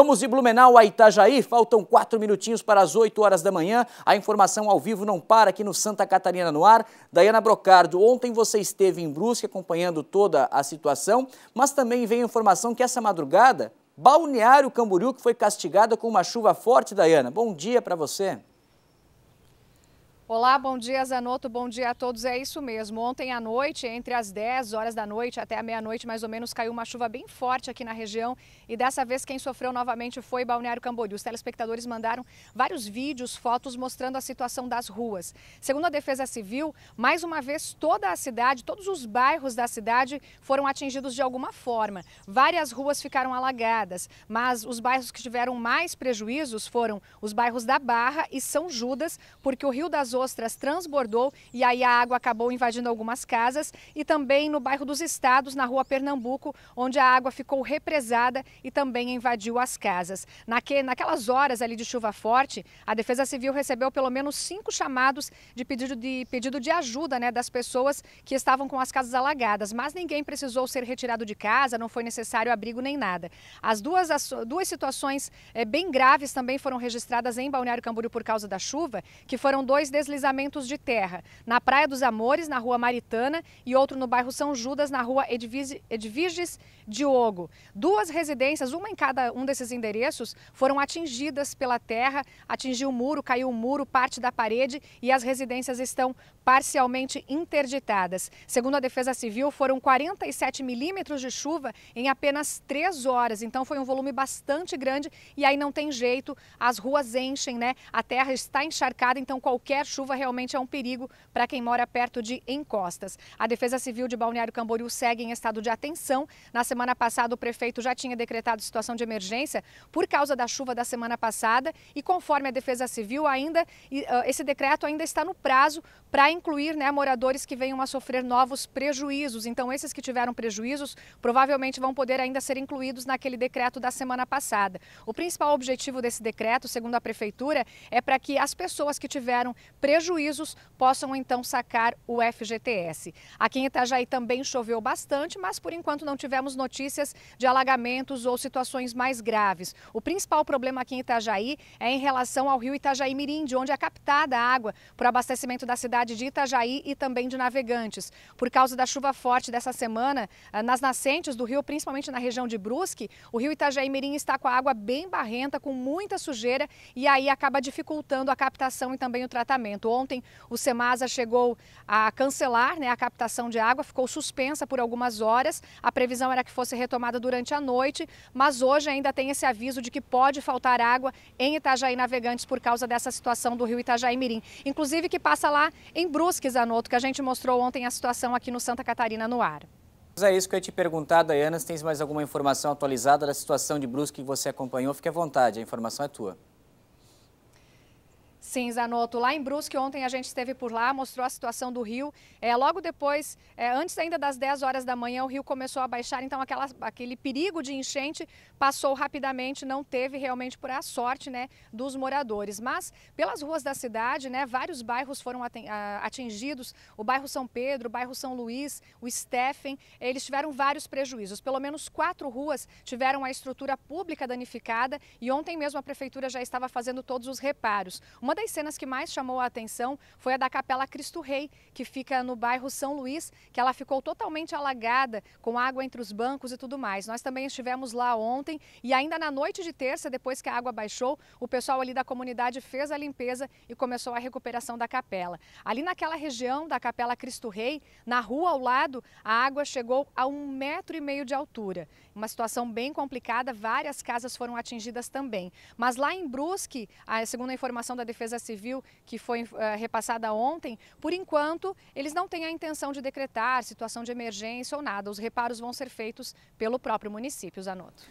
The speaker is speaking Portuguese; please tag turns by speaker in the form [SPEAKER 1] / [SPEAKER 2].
[SPEAKER 1] Vamos de Blumenau a Itajaí, faltam quatro minutinhos para as 8 horas da manhã. A informação ao vivo não para aqui no Santa Catarina no ar. Dayana Brocardo, ontem você esteve em Brusque acompanhando toda a situação, mas também veio informação que essa madrugada, Balneário Camboriú que foi castigada com uma chuva forte, Dayana. Bom dia para você.
[SPEAKER 2] Olá, bom dia Zanotto, bom dia a todos. É isso mesmo. Ontem à noite, entre as 10 horas da noite até a meia-noite, mais ou menos, caiu uma chuva bem forte aqui na região. E dessa vez quem sofreu novamente foi Balneário Camboriú. Os telespectadores mandaram vários vídeos, fotos mostrando a situação das ruas. Segundo a Defesa Civil, mais uma vez toda a cidade, todos os bairros da cidade foram atingidos de alguma forma. Várias ruas ficaram alagadas, mas os bairros que tiveram mais prejuízos foram os bairros da Barra e São Judas, porque o Rio das ostras transbordou e aí a água acabou invadindo algumas casas e também no bairro dos Estados, na rua Pernambuco, onde a água ficou represada e também invadiu as casas. Naque, naquelas horas ali de chuva forte, a Defesa Civil recebeu pelo menos cinco chamados de pedido de, pedido de ajuda né, das pessoas que estavam com as casas alagadas, mas ninguém precisou ser retirado de casa, não foi necessário abrigo nem nada. As duas, as, duas situações é, bem graves também foram registradas em Balneário Camboriú por causa da chuva, que foram dois deslizamentos deslizamentos de terra, na Praia dos Amores, na Rua Maritana, e outro no bairro São Judas, na Rua Edviges Diogo. Duas residências, uma em cada um desses endereços, foram atingidas pela terra, atingiu o muro, caiu o muro, parte da parede e as residências estão parcialmente interditadas. Segundo a Defesa Civil, foram 47 milímetros de chuva em apenas três horas, então foi um volume bastante grande e aí não tem jeito, as ruas enchem, né? A terra está encharcada, então qualquer chuva chuva realmente é um perigo para quem mora perto de encostas. A Defesa Civil de Balneário Camboriú segue em estado de atenção. Na semana passada, o prefeito já tinha decretado situação de emergência por causa da chuva da semana passada e conforme a Defesa Civil, ainda ah, esse decreto ainda está no prazo para incluir né, moradores que venham a sofrer novos prejuízos. Então, esses que tiveram prejuízos provavelmente vão poder ainda ser incluídos naquele decreto da semana passada. O principal objetivo desse decreto, segundo a prefeitura, é para que as pessoas que tiveram prejuízos prejuízos, possam então sacar o FGTS. Aqui em Itajaí também choveu bastante, mas por enquanto não tivemos notícias de alagamentos ou situações mais graves. O principal problema aqui em Itajaí é em relação ao rio Itajaí Mirim, de onde é captada a água para o abastecimento da cidade de Itajaí e também de Navegantes. Por causa da chuva forte dessa semana, eh, nas nascentes do rio, principalmente na região de Brusque, o rio Itajaí Mirim está com a água bem barrenta, com muita sujeira e aí acaba dificultando a captação e também o tratamento saneamento. Ontem o Semasa chegou a cancelar né, a captação de água, ficou suspensa por algumas horas. A previsão era que fosse retomada durante a noite, mas hoje ainda tem esse aviso de que pode faltar água em Itajaí Navegantes por causa dessa situação do rio Itajaí Mirim. Inclusive que passa lá em Brusques, Anoto, que a gente mostrou ontem a situação aqui no Santa Catarina no ar.
[SPEAKER 1] É isso que eu ia te perguntar, Dayana, se tens mais alguma informação atualizada da situação de Brusque que você acompanhou, fique à vontade, a informação é tua.
[SPEAKER 2] Sim, Zanotto. Lá em Brusque, ontem a gente esteve por lá, mostrou a situação do rio. É, logo depois, é, antes ainda das 10 horas da manhã, o rio começou a baixar, então aquela, aquele perigo de enchente passou rapidamente, não teve realmente por a sorte né, dos moradores. Mas pelas ruas da cidade, né, vários bairros foram atingidos, o bairro São Pedro, o bairro São Luís, o Steffen, eles tiveram vários prejuízos. Pelo menos quatro ruas tiveram a estrutura pública danificada e ontem mesmo a prefeitura já estava fazendo todos os reparos. Uma das cenas que mais chamou a atenção foi a da Capela Cristo Rei, que fica no bairro São Luís, que ela ficou totalmente alagada, com água entre os bancos e tudo mais. Nós também estivemos lá ontem e ainda na noite de terça, depois que a água baixou, o pessoal ali da comunidade fez a limpeza e começou a recuperação da capela. Ali naquela região da Capela Cristo Rei, na rua ao lado, a água chegou a um metro e meio de altura. Uma situação bem complicada, várias casas foram atingidas também. Mas lá em Brusque, segundo a informação da Defesa Defesa Civil, que foi uh, repassada ontem, por enquanto, eles não têm a intenção de decretar situação de emergência ou nada. Os reparos vão ser feitos pelo próprio município, Zanotto.